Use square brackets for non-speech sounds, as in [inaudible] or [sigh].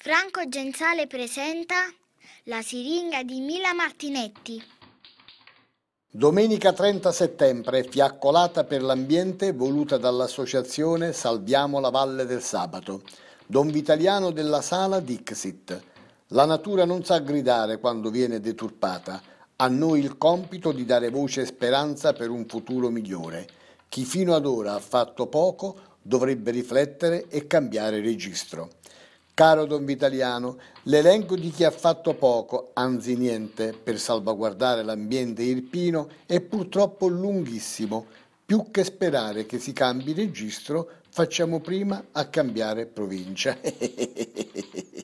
Franco Genzale presenta La siringa di Mila Martinetti. Domenica 30 settembre, fiaccolata per l'ambiente voluta dall'associazione Salviamo la Valle del Sabato. Don Vitaliano della Sala Dixit. La natura non sa gridare quando viene deturpata. A noi il compito di dare voce e speranza per un futuro migliore. Chi fino ad ora ha fatto poco dovrebbe riflettere e cambiare registro. Caro Don Vitaliano, l'elenco di chi ha fatto poco, anzi niente, per salvaguardare l'ambiente irpino è purtroppo lunghissimo. Più che sperare che si cambi registro, facciamo prima a cambiare provincia. [laughs]